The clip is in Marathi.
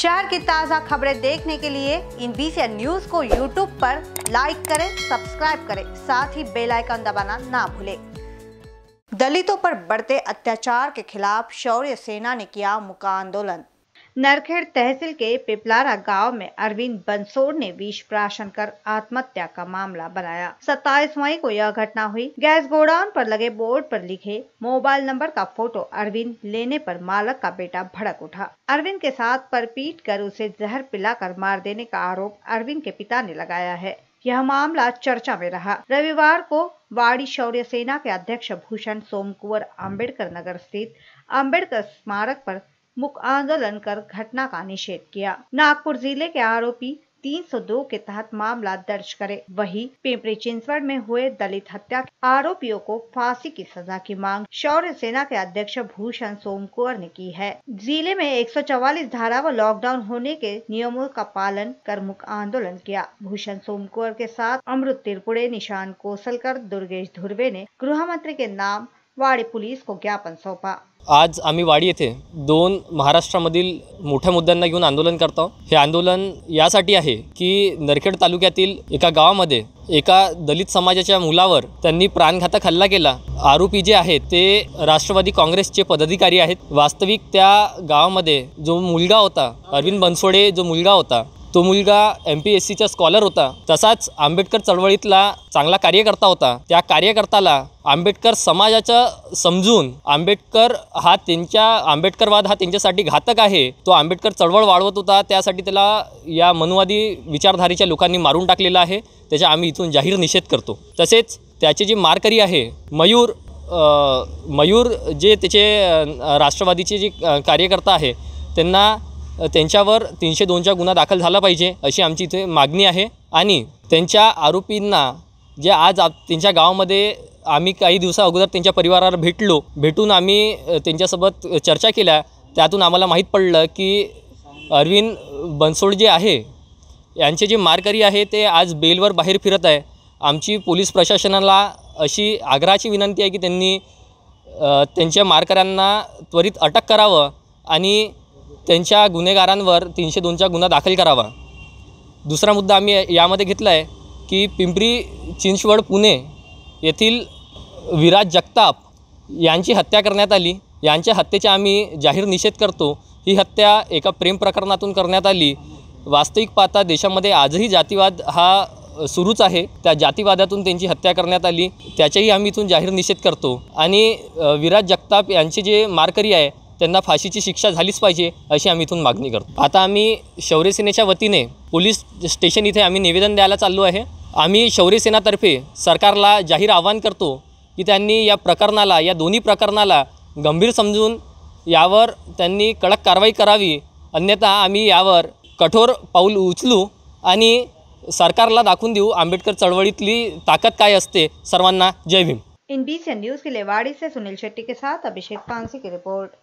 शहर की ताज़ा खबरें देखने के लिए इन बीसी न्यूज को यूट्यूब पर लाइक करें सब्सक्राइब करें साथ ही बेल आइकन दबाना ना भूलें दलितों पर बढ़ते अत्याचार के खिलाफ शौर्य सेना ने किया मुका आंदोलन नरखेड़ तहसील के पिपलारा गांव में अरविंद बंसोड़ ने विष प्राशन कर आत्महत्या का मामला बनाया 27 मई को यह घटना हुई गैस गोडाउन पर लगे बोर्ड पर लिखे मोबाइल नंबर का फोटो अरविंद लेने पर मालक का बेटा भड़क उठा अरविंद के साथ पर पीट कर उसे जहर पिलाकर मार देने का आरोप अरविंद के पिता ने लगाया है यह मामला चर्चा में रहा रविवार को वाड़ी शौर्य सेना के अध्यक्ष भूषण सोमकुवर अम्बेडकर नगर स्थित अम्बेडकर स्मारक पर मुख आंदोलन कर घटना का निषेध किया नागपुर जिले के आरोपी 302 के तहत मामला दर्ज करे वही पिंपरी चिंचवड़ में हुए दलित हत्या के आरोपियों को फांसी की सजा की मांग शौर्य सेना के अध्यक्ष भूषण सोमकुवर ने की है जिले में 144 धारा व लॉकडाउन होने के नियमों का पालन कर मुख आंदोलन किया भूषण सोमकुवर के साथ अमृत तिरपुड़े निशान कोसलकर दुर्गेश धुर्वे ने गृह मंत्री के नाम वाडी पोलीस को ज्ञापन सोपा आज आम्ही वाडी येथे दोन महाराष्ट्रामधील मोठ्या मुद्द्यांना घेऊन आंदोलन करतो हे आंदोलन यासाठी आहे की नरखेड तालुक्यातील एका गावामध्ये एका दलित समाजाच्या मुलावर त्यांनी प्राणघातक हल्ला केला आरोपी जे आहेत ते राष्ट्रवादी काँग्रेसचे पदाधिकारी आहेत वास्तविक त्या गावामध्ये जो मुलगा होता अरविंद बनसोडे जो मुलगा होता तो मुलगा एम पी एस सीचा स्कॉलर होता तसाच आंबेडकर चळवळीतला चांगला कार्यकर्ता होता त्या कार्यकर्त्याला आंबेडकर समाजाचं समजून आंबेडकर हा त्यांच्या आंबेडकरवाद हा त्यांच्यासाठी घातक आहे तो आंबेडकर चळवळ वाढवत होता त्यासाठी त्याला या मनुवादी विचारधारेच्या लोकांनी मारून टाकलेला आहे त्याच्या आम्ही इथून जाहीर निषेध करतो तसेच त्याचे जे मारकरी आहे मयूर मयूर जे त्याचे राष्ट्रवादीचे जे कार्यकर्ता आहे त्यांना त्यांच्यावर तीनशे दोनचा गुन्हा दाखल झाला पाहिजे अशी आमची इथे मागणी आहे आणि त्यांच्या आरोपींना जे आज आप त्यांच्या गावामध्ये आम्ही काही दिवसा अगोदर त्यांच्या परिवाराला भेटलो भेटून आम्ही त्यांच्यासोबत चर्चा केल्या त्यातून आम्हाला माहीत पडलं की अरविंद बनसोड जे आहे यांचे जे मारकरी आहे ते आज बेलवर बाहेर फिरत आहे आमची पोलीस प्रशासनाला अशी आग्रहाची विनंती आहे की त्यांनी त्यांच्या मारकऱ्यांना त्वरित अटक करावं आणि त्यांच्या गुन्हेगारांवर तीनशे दोनचा गुन्हा दाखल करावा दुसरा मुद्दा आम्ही यामध्ये घेतला आहे की पिंपरी चिंचवड पुणे येथील विराज जगताप यांची हत्या करण्यात आली यांच्या हत्येचा आम्ही जाहीर निषेध करतो ही हत्या एका प्रेम प्रकरणातून करण्यात आली वास्तविक पाहता देशामध्ये आजही जातीवाद हा सुरूच आहे त्या जातीवादातून त्यांची हत्या करण्यात आली त्याच्याही आम्ही इथून जाहीर निषेध करतो आणि विराज जगताप यांचे जे मारकरी आहे त्यांना फाशीची शिक्षा झालीच पाहिजे अशी आम्ही इथून मागणी करतो आता आम्ही शौर्यसेनेच्या वतीने पोलीस स्टेशन इथे आम्ही निवेदन द्यायला चाललो आहे आम्ही शौर्यसेनातर्फे सरकारला जाहीर आवाहन करतो की त्यांनी या प्रकरणाला या दोन्ही प्रकरणाला गंभीर समजून यावर त्यांनी कडक कारवाई करावी अन्यथा आम्ही यावर कठोर पाऊल उचलू आणि सरकारला दाखवून देऊ आंबेडकर चळवळीतली ताकद काय असते सर्वांना जय भीम इन बी न्यूज़ के लिए वाड़ी से सुनील शेट्टी के साथ अभिषेक पानसी की रिपोर्ट